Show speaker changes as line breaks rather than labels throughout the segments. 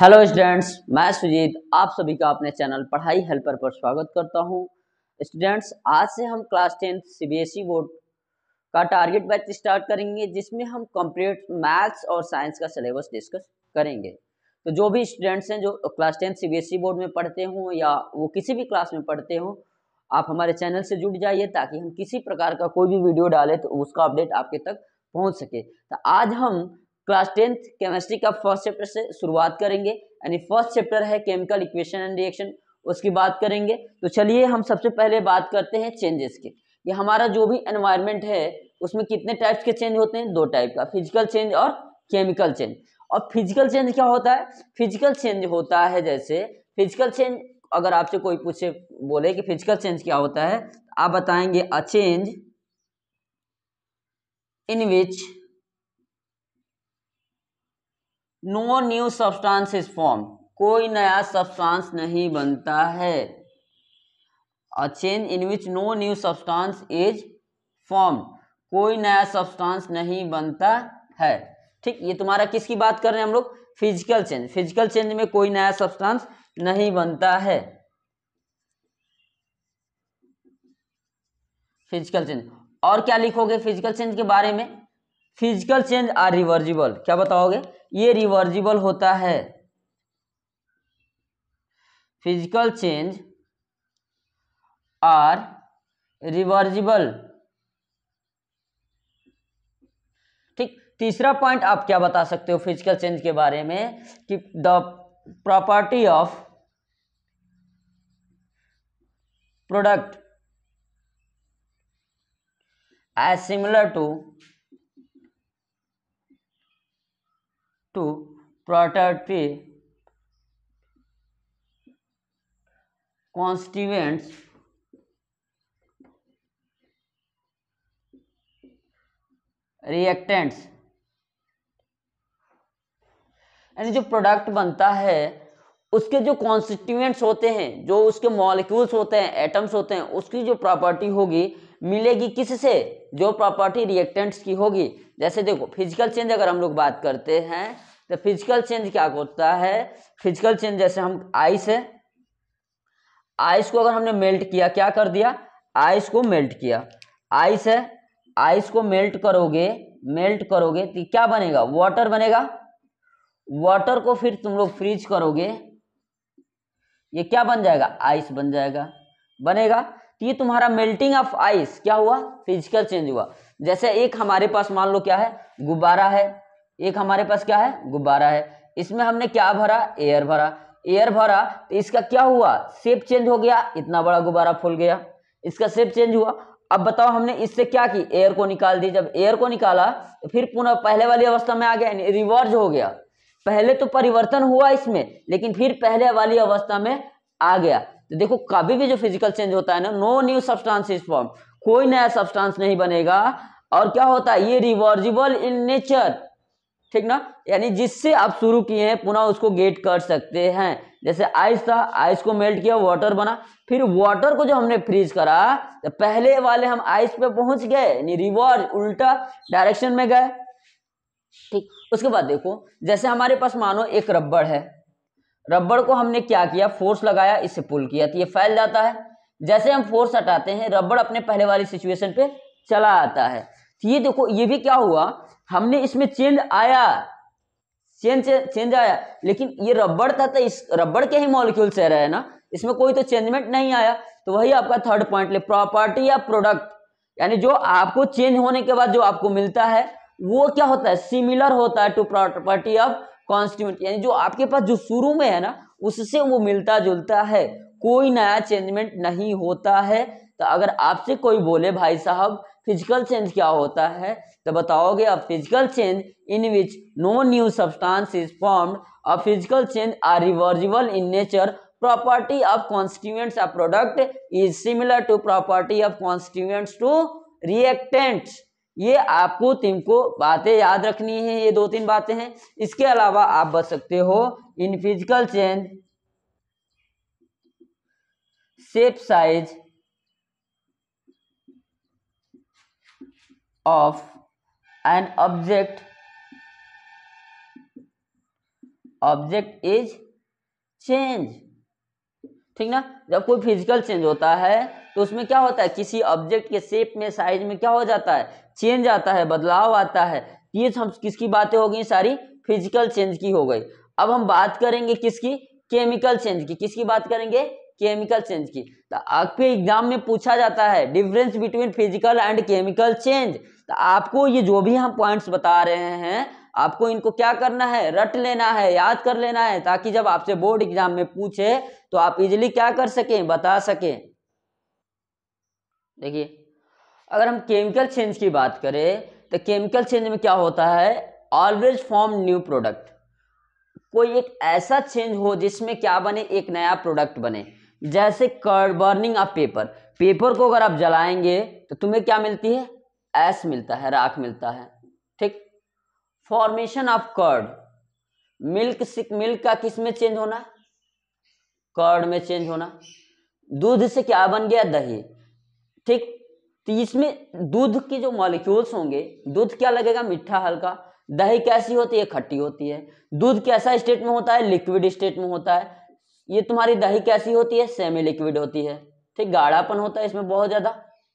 hello students मैं सुजीत आप सभी का अपने चैनल पढ़ाई हेल्पर पर स्वागत करता हूं स्टूडेंट्स आज से हम क्लास टेंथ सीबीएसई बोर्ड का टारगेट बैच स्टार्ट करेंगे जिसमें हम कंप्लीट मैथ्स और साइंस का सिलेबस डिस्कस करेंगे तो जो भी स्टूडेंट्स हैं जो क्लास टेंथ सीबीएसई बोर्ड में पढ़ते हों या वो किसी भी क्लास में पढ़ते हों आप हमारे चैनल से जुड़ जाइए ताकि हम किसी प्रकार का कोई भी वीडियो डालें तो उसका अपडेट आपके तक पहुँच सके तो आज हम क्लास टेंथ केमिस्ट्री का फर्स्ट चैप्टर से शुरुआत करेंगे यानी फर्स्ट चैप्टर है केमिकल इक्वेशन एंड रिएक्शन उसकी बात करेंगे तो चलिए हम सबसे पहले बात करते हैं चेंजेस के ये हमारा जो भी एनवायरनमेंट है उसमें कितने टाइप्स के चेंज होते हैं दो टाइप का फिजिकल चेंज और केमिकल चेंज और फिजिकल चेंज क्या होता है फिजिकल चेंज होता है जैसे फिजिकल चेंज अगर आपसे कोई पूछे बोले कि फिजिकल चेंज क्या होता है आप बताएंगे a change in which no new substance is form कोई नया सब्सटेंस नहीं बनता है a change in which no new substance is form कोई नया सब्सटेंस नहीं बनता है ठीक ये तुम्हारा किसकी बात कर रहे हैं हम लोग फिजिकल चेंज फिजिकल चेंज में कोई नया सब्सटेंस नहीं बनता है फिजिकल चेंज और क्या लिखोगे फिजिकल चेंज के बारे में फिजिकल चेंज आर रिवर्जिबल क्या बताओगे ये रिवर्जिबल होता है फिजिकल चेंज आर रिवर्जिबल ठीक तीसरा पॉइंट आप क्या बता सकते हो फिजिकल चेंज के बारे में कि the property of product as similar to to property constituents reactants यानी जो प्रोडक्ट बनता है उसके जो कॉन्स्टिट्यूएंट्स होते हैं जो उसके मॉलिक्यूल्स होते हैं एटम्स होते हैं उसकी जो प्रॉपर्टी होगी मिलेगी किससे जो प्रॉपर्टी रिएक्टेंट्स की होगी जैसे देखो फिजिकल चेंज अगर हम लोग बात करते हैं तो फिजिकल चेंज क्या होता है फिजिकल चेंज जैसे हम आइस है आइस को अगर हमने मेल्ट किया क्या कर दिया आइस को मेल्ट किया आइस है आइस को मेल्ट करोगे मेल्ट करोगे तो क्या बनेगा वाटर बनेगा वाटर को फिर तुम लोग फ्रीज करोगे ये क्या बन जाएगा आइस बन जाएगा बनेगा ये तुम्हारा मेल्टिंग ऑफ आइस क्या हुआ फिजिकल चेंज हुआ जैसे एक हमारे पास मान लो क्या है गुब्बारा है एक हमारे पास क्या है गुब्बारा है इसमें हमने क्या भरा एयर भरा एयर भरा तो इसका क्या हुआ शेप चेंज हो गया इतना बड़ा गुब्बारा फूल गया इसका शेप चेंज हुआ अब बताओ हमने इससे क्या की एयर को निकाल दी जब एयर को निकाला तो फिर पुनः पहले वाली अवस्था में आ गया रिवर्ज हो गया पहले तो परिवर्तन हुआ इसमें लेकिन फिर पहले वाली अवस्था में आ गया तो देखो कभी भी जो फिजिकल चेंज होता है ना no new substance is form कोई नया सब्सटेंस नहीं बनेगा और क्या होता है ये रिवर्जिबल इन नेचर ठीक ना यानी जिससे आप शुरू किए हैं पुनः उसको गेट कर सकते हैं जैसे आइस था आइस को मेल्ट किया वाटर बना फिर वाटर को जो हमने फ्रीज करा तो पहले वाले हम आइस पे पहुंच गए यानी रिवर्ज उल्टा डायरेक्शन में गए ठीक उसके बाद देखो जैसे हमारे पास मानो एक रबड़ है रबड़ को हमने क्या किया फोर्स लगाया इससे पुल किया तो ये फैल जाता है जैसे हम फोर्स हटाते हैं रबड़ अपने पहले वाली सिचुएशन पे चला आता है तो ये देखो ये भी क्या हुआ हमने इसमें चेंज आया चेंज चेंज आया लेकिन ये रबड़ था तो इस रबड़ के ही मॉलिक्यूल से रहे ना इसमें कोई तो चेंजमेंट नहीं आया तो वही आपका थर्ड पॉइंट ले प्रॉपर्टी या प्रोडक्ट यानी जो आपको चेंज होने के बाद जो आपको मिलता है वो क्या होता है सिमिलर होता है टू प्रॉपर्टी ऑफ कॉन्स्टिट्यूंट यानी जो आपके पास जो शुरू में है ना उससे वो मिलता जुलता है कोई नया चेंजमेंट नहीं होता है तो अगर आपसे कोई बोले भाई साहब फिजिकल चेंज क्या होता है तो बताओगे अब physical change in which no new substance is formed a physical change are reversible in nature property of constituents of product is similar to property of constituents to reactants ये आपको तुमको बातें याद रखनी है ये दो तीन बातें हैं इसके अलावा आप बच सकते हो in physical change shape size of an object object is change ठीक ना जब कोई फिजिकल चेंज होता है तो उसमें क्या होता है किसी ऑब्जेक्ट के शेप में साइज में क्या हो जाता है चेंज आता है बदलाव आता है ये हम किसकी बातें हो गई सारी फिजिकल चेंज की हो गई अब हम बात करेंगे किसकी केमिकल चेंज की किसकी बात करेंगे केमिकल चेंज की तो आपके एग्जाम में पूछा जाता है difference between physical and chemical change तो आपको ये जो भी हम पॉइंट्स बता रहे हैं आपको इनको क्या करना है रट लेना है याद कर लेना है ताकि जब आपसे बोर्ड एग्जाम में पूछे तो आप इजिली क्या कर सकें बता सकें देखिए अगर हम केमिकल चेंज की बात करें तो केमिकल चेंज में क्या होता है ऑलवेज फॉर्म न्यू प्रोडक्ट कोई एक ऐसा चेंज हो जिसमें क्या बने एक नया प्रोडक्ट बने जैसे कर बर्निंग ऑफ पेपर पेपर को अगर आप जलाएंगे तो तुम्हें क्या मिलती है एस मिलता है राख मिलता है ठीक formation of curd milk milk का किस में चेंज होना कर्ड में चेंज होना दूध से क्या बन गया दही ठीक तो इसमें दूध के जो मॉलिक्यूल्स होंगे दूध क्या लगेगा मीठा हल्का दही कैसी होती है खट्टी होती है दूध कैसा स्टेट में होता है लिक्विड स्टेट में होता है ये तुम्हारी दही कैसी होती है सेमी लिक्विड होती है ठीक गाढ़ापन होता है इसमें बहुत ज़्यादा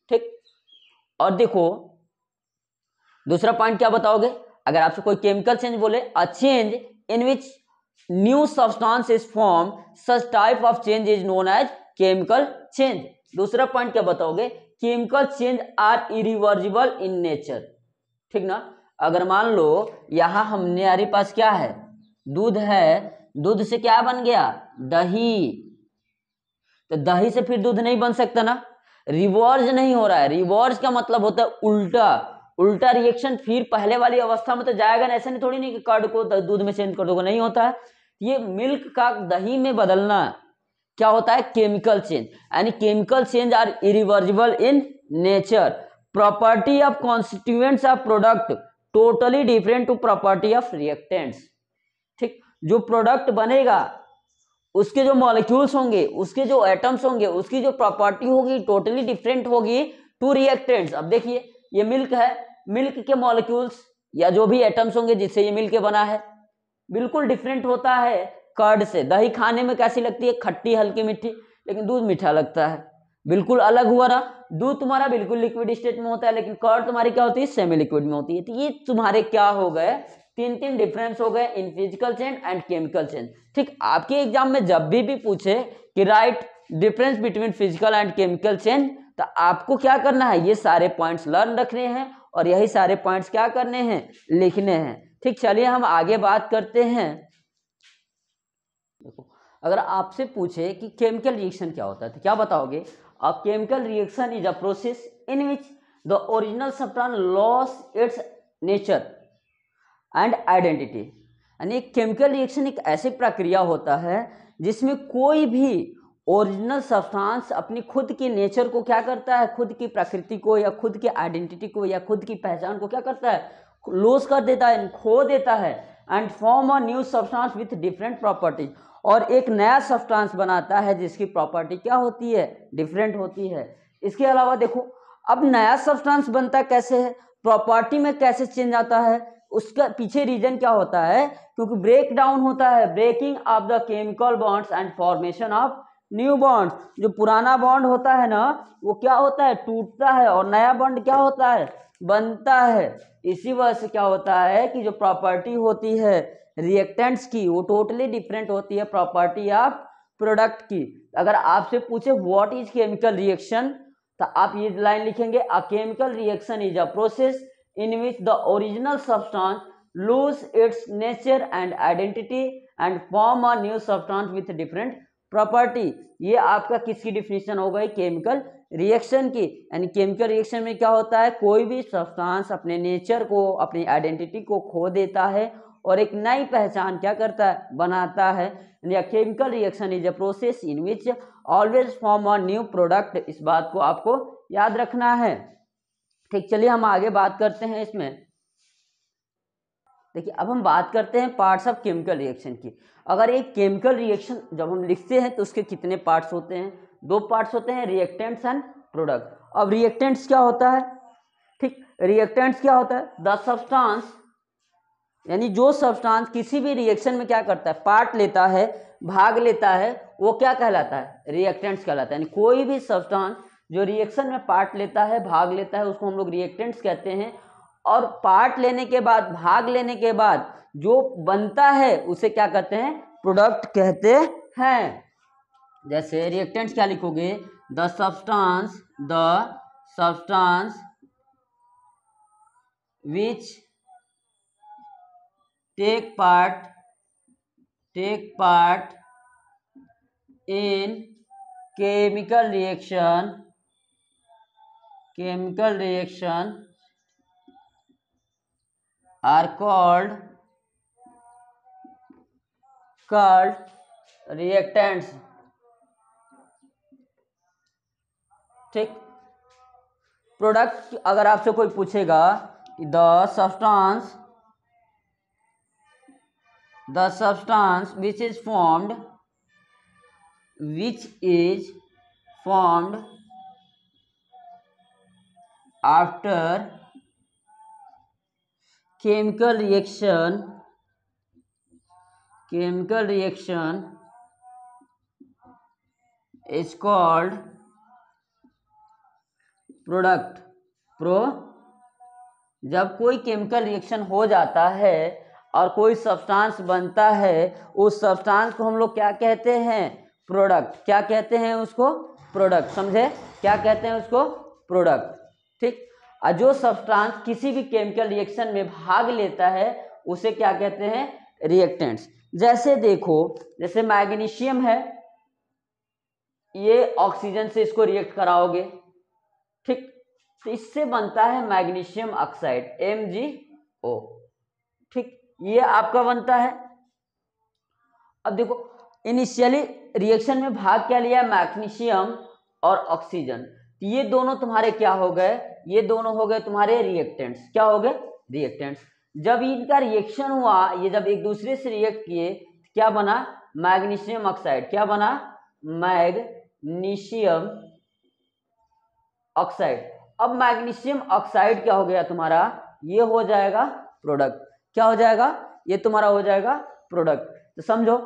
ठीक और देखो दूसरा पॉइंट क्या बताओगे अगर आपसे कोई केमिकल चेंज बोले a change in which new substance is form such type of change is known as chemical change दूसरा पॉइंट क्या बताओगे chemical change are irreversible in nature ठीक ना अगर मान लो यहां हमने हमारे पास क्या है दूध है दूध से क्या बन गया दही तो दही से फिर दूध नहीं बन सकता ना रिवर्स नहीं हो रहा है रिवर्स का मतलब होता है उल्टा उल्टा रिएक्शन फिर पहले वाली अवस्था में तो जाएगा ना ऐसे नहीं थोड़ी नहीं कि कर्ड को दूध में चेंज कर दोगे नहीं होता है ये मिल्क का दही में बदलना क्या होता है केमिकल चेंज यानी chemical change are irreversible in nature property of constituents of product totally different to property of reactants ठीक जो प्रोडक्ट बनेगा उसके जो मॉलिक्यूल्स होंगे उसके जो एटम्स होंगे उसकी जो प्रॉपर्टी होगी टोटली डिफरेंट होगी टू रिएक्टेंट्स अब देखिए ये मिल्क है मिल्क के मॉलिक्यूल्स या जो भी एटम्स होंगे जिससे ये मिल्क बना है बिल्कुल डिफरेंट होता है कर्ड से दही खाने में कैसी लगती है खट्टी हल्की मिट्टी लेकिन दूध मीठा लगता है बिल्कुल अलग हुआ ना दूध तुम्हारा बिल्कुल लिक्विड स्टेट में होता है लेकिन कर्ड तुम्हारी क्या होती है सेमी लिक्विड में होती है तो ये तुम्हारे क्या हो गए तीन तीन डिफरेंस हो गए in physical change and chemical change ठीक आपके एग्जाम में जब भी भी पूछे कि write difference between physical and chemical change तो आपको क्या करना है ये सारे पॉइंट्स लर्न रखने हैं और यही सारे पॉइंट्स क्या करने हैं लिखने हैं ठीक चलिए हम आगे बात करते हैं देखो अगर आपसे पूछे कि केमिकल रिएक्शन क्या होता है तो क्या बताओगे अब chemical reaction is a process in which the original substance loss its nature and identity यानी केमिकल रिएक्शन एक ऐसी प्रक्रिया होता है जिसमें कोई भी ओरिजिनल सब्सटेंस अपनी खुद की नेचर को क्या करता है खुद की प्रकृति को या खुद की आइडेंटिटी को या खुद की पहचान को क्या करता है लूज कर देता है खो देता है and form a new substance with different properties और एक नया सब्सटेंस बनाता है जिसकी प्रॉपर्टी क्या होती है डिफरेंट होती है इसके अलावा देखो अब नया सब्सटेंस बनता कैसे है प्रॉपर्टी में कैसे चेंज आता है उसका पीछे रीजन क्या होता है क्योंकि ब्रेक डाउन होता है breaking of the chemical bonds and formation of new bond जो पुराना बॉन्ड होता है ना वो क्या होता है टूटता है और नया बॉन्ड क्या होता है बनता है इसी वजह से क्या होता है कि जो प्रॉपर्टी होती है रिएक्टेंट्स की वो टोटली डिफरेंट होती है प्रॉपर्टी ऑफ प्रोडक्ट की अगर आपसे पूछे व्हाट इज केमिकल रिएक्शन तो आप ये लाइन लिखेंगे a chemical reaction is a process in which the original substance lose its nature and identity and form a new substance with different property ये आपका किसकी डिफिनीशन हो गई केमिकल रिएक्शन की यानी केमिकल रिएक्शन में क्या होता है कोई भी सब्सटेंस अपने नेचर को अपनी आइडेंटिटी को खो देता है और एक नई पहचान क्या करता है बनाता है या chemical reaction is a process in which always form a new product इस बात को आपको याद रखना है ठीक चलिए हम आगे बात करते हैं इसमें देखिए अब हम बात करते हैं पार्ट्स ऑफ केमिकल रिएक्शन की अगर एक केमिकल रिएक्शन जब हम लिखते हैं तो उसके कितने पार्ट्स होते हैं दो पार्ट्स होते हैं रिएक्टेंट्स एंड प्रोडक्ट अब रिएक्टेंट्स क्या होता है ठीक रिएक्टेंट्स क्या होता है द सब्सटांस यानी जो सब्सटांस किसी भी रिएक्शन में क्या करता है पार्ट लेता है भाग लेता है वो क्या कहलाता है रिएक्टेंट्स कहलाता है यानी कोई भी सब्सटांस जो रिएक्शन में पार्ट लेता है भाग लेता है उसको हम लोग रिएक्टेंट्स कहते हैं और पार्ट लेने के बाद भाग लेने के बाद जो बनता है उसे क्या कहते हैं प्रोडक्ट कहते हैं जैसे रिएक्टेंट क्या लिखोगे the substance the substance which take part take part in chemical reaction chemical reaction are called called reactants ठीक प्रोडक्ट अगर आपसे कोई पूछेगा कि the substance the substance which is formed which is formed after chemical reaction chemical reaction is called product pro जब कोई chemical reaction हो जाता है और कोई सब्सटेंस बनता है उस सब्सटेंस को हम लोग क्या कहते हैं प्रोडक्ट क्या कहते हैं उसको प्रोडक्ट समझे क्या कहते हैं उसको प्रोडक्ट ठीक और जो सब्सटेंस किसी भी केमिकल रिएक्शन में भाग लेता है उसे क्या कहते हैं रिएक्टेंट्स जैसे देखो जैसे मैग्नीशियम है ये ऑक्सीजन से इसको रिएक्ट कराओगे ठीक तो इससे बनता है मैग्नीशियम ऑक्साइड ओ ठीक ये आपका बनता है अब देखो इनिशियली रिएक्शन में भाग क्या लिया मैग्नीशियम और ऑक्सीजन ये दोनों तुम्हारे क्या हो गए ये दोनों हो गए तुम्हारे रिएक्टेंट्स क्या हो गए रिएक्टेंट्स जब इनका रिएक्शन हुआ ये जब एक दूसरे से रिएक्ट किए क्या बना मैग्नीशियम ऑक्साइड क्या बना मैग्नीशियम ऑक्साइड अब मैग्नीशियम ऑक्साइड क्या हो गया तुम्हारा ये हो जाएगा प्रोडक्ट क्या हो जाएगा ये तुम्हारा हो जाएगा प्रोडक्ट तो समझो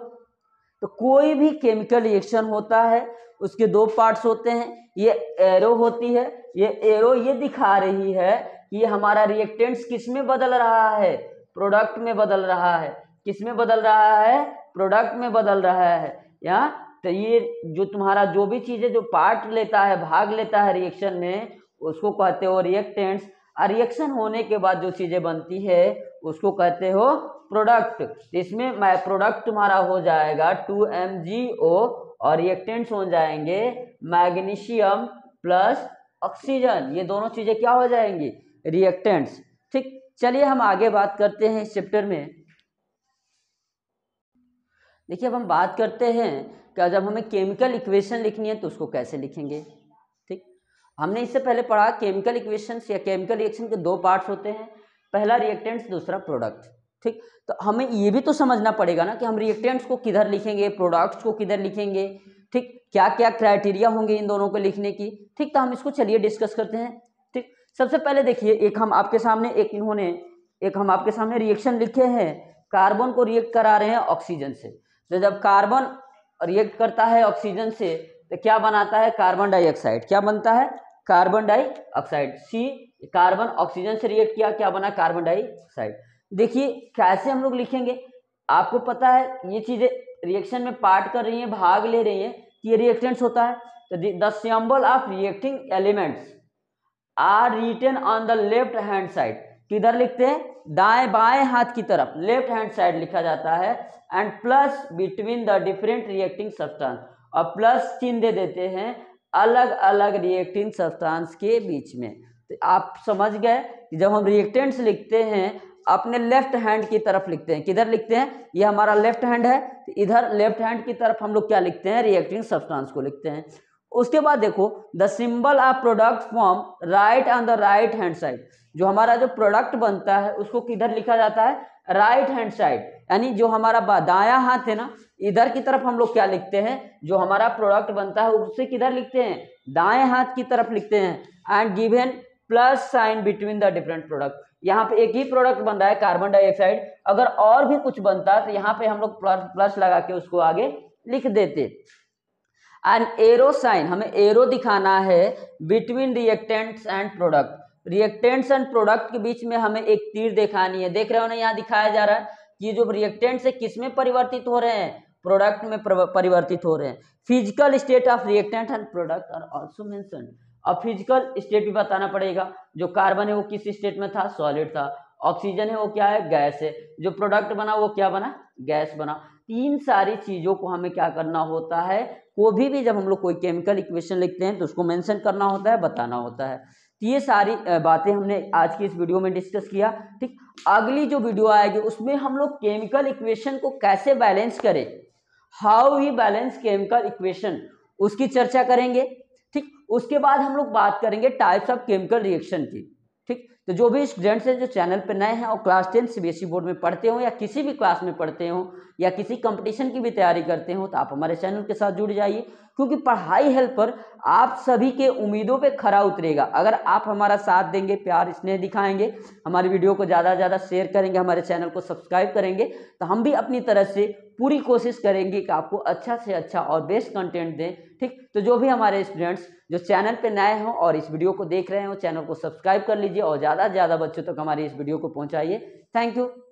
तो कोई भी केमिकल रिएक्शन होता है उसके दो पार्ट्स होते हैं ये एरो होती है ये एरो ये दिखा रही है कि हमारा रिएक्टेंट्स किस में बदल रहा है प्रोडक्ट में बदल रहा है किस में बदल रहा है प्रोडक्ट में बदल रहा है यहाँ तो ये जो तुम्हारा जो भी चीज़ें जो पार्ट लेता है भाग लेता है रिएक्शन में उसको कहते हो रिएक्टेंट्स रिएक्शन होने के बाद जो चीज़ें बनती है उसको कहते हो प्रोडक्ट इसमें मैं प्रोडक्ट तुम्हारा हो जाएगा टू एम जी ओ और रिएक्टेंट्स हो जाएंगे मैग्नीशियम प्लस ऑक्सीजन ये दोनों चीज़ें क्या हो जाएंगी रिएक्टेंट्स ठीक चलिए हम आगे बात करते हैं इस चैप्टर में देखिए अब हम बात करते हैं कि जब हमें केमिकल इक्वेशन लिखनी है तो उसको कैसे लिखेंगे हमने इससे पहले पढ़ा केमिकल इक्वेशंस या केमिकल रिएक्शन के दो पार्ट्स होते हैं पहला रिएक्टेंट्स दूसरा प्रोडक्ट ठीक तो हमें ये भी तो समझना पड़ेगा ना कि हम रिएक्टेंट्स को किधर लिखेंगे प्रोडक्ट्स को किधर लिखेंगे ठीक क्या क्या क्राइटेरिया होंगे इन दोनों को लिखने की ठीक तो हम इसको चलिए डिस्कस करते हैं ठीक सबसे पहले देखिए एक हम आपके सामने एक इन्होंने एक हम आपके सामने रिएक्शन लिखे हैं कार्बन को रिएक्ट करा रहे हैं ऑक्सीजन से तो जब कार्बन रिएक्ट करता है ऑक्सीजन से तो क्या बनाता है कार्बन डाइऑक्साइड क्या बनता है carbon dioxide C carbon oxygen से रिएक्ट किया क्या बना कार्बन डाइऑक्साइड देखिए कैसे हम लोग लिखेंगे आपको पता है ये चीज़ें रिएक्शन में पार्ट कर रही हैं भाग ले रही हैं कि तो ये रिएक्टेंट्स होता है तो the symbol of reacting elements are written on the left hand side किधर लिखते हैं दाएं बाएं हाथ की तरफ लेफ्ट हैंड साइड लिखा जाता है and plus between the different reacting substance और प्लस चिन्ह दे देते हैं अलग अलग रिएक्टिंग सब्सटेंस के बीच में तो आप समझ गए कि जब हम रिएक्टेंट्स लिखते हैं अपने लेफ्ट हैंड की तरफ लिखते हैं किधर लिखते हैं ये हमारा लेफ्ट हैंड है तो इधर लेफ्ट हैंड की तरफ हम लोग क्या लिखते हैं रिएक्टिंग सब्सटेंस को लिखते हैं उसके बाद देखो the symbol of product form right on the right hand side जो हमारा जो प्रोडक्ट बनता है उसको किधर लिखा जाता है राइट हैंड साइड यानी जो हमारा दाया हाथ है ना इधर की तरफ हम लोग क्या लिखते हैं जो हमारा प्रोडक्ट बनता है उसे किधर लिखते हैं दाएं हाथ की तरफ लिखते हैं and given plus sign between the different product यहाँ पे एक ही प्रोडक्ट बन रहा है कार्बन डाइऑक्साइड अगर और भी कुछ बनता है तो यहाँ पे हम लोग प्लस लगा के उसको आगे लिख देते एंड एरो साइन हमें एरो दिखाना है between reactants and product reactants and product के बीच में हमें एक तीर दिखानी है देख रहे हो ना यहाँ दिखाया जा रहा है ये जो रिएक्टेंट्स है किस में परिवर्तित हो रहे हैं प्रोडक्ट में परिवर्तित हो रहे हैं physical state of reactant and product are also mentioned अब फिजिकल स्टेट भी बताना पड़ेगा जो कार्बन है वो किस स्टेट में था सॉलिड था ऑक्सीजन है वो क्या है गैस है जो प्रोडक्ट बना वो क्या बना गैस बना तीन सारी चीज़ों को हमें क्या करना होता है कोई भी भी जब हम लोग कोई केमिकल इक्वेशन लिखते हैं तो उसको मेंशन करना होता है बताना होता है तो ये सारी बातें हमने आज की इस वीडियो में डिस्कस किया ठीक अगली जो वीडियो आएगी उसमें हम लोग केमिकल इक्वेशन को कैसे बैलेंस करें how he balance chemical equation उसकी चर्चा करेंगे ठीक उसके बाद हम लोग बात करेंगे टाइप्स ऑफ केमिकल रिएक्शन की ठीक तो जो भी स्टूडेंट्स हैं जो चैनल पर नए हैं और क्लास टेन सी बोर्ड में पढ़ते हों या किसी भी क्लास में पढ़ते हों या किसी कंपटीशन की भी तैयारी करते हों तो आप हमारे चैनल के साथ जुड़ जाइए क्योंकि पढ़ाई हेल्पर आप सभी के उम्मीदों पे खरा उतरेगा अगर आप हमारा साथ देंगे प्यार स्नेह दिखाएंगे हमारी वीडियो को ज़्यादा से ज़्यादा शेयर करेंगे हमारे चैनल को सब्सक्राइब करेंगे तो हम भी अपनी तरह से पूरी कोशिश करेंगे कि आपको अच्छा से अच्छा और बेस्ट कंटेंट दें ठीक तो जो भी हमारे स्टूडेंट्स जो चैनल पर नए हों और इस वीडियो को देख रहे हो चैनल को सब्सक्राइब कर लीजिए और ज़्यादा ज़्यादा से ज़्यादा बच्चों तक हमारी इस वीडियो को पहुँचाइए थैंक यू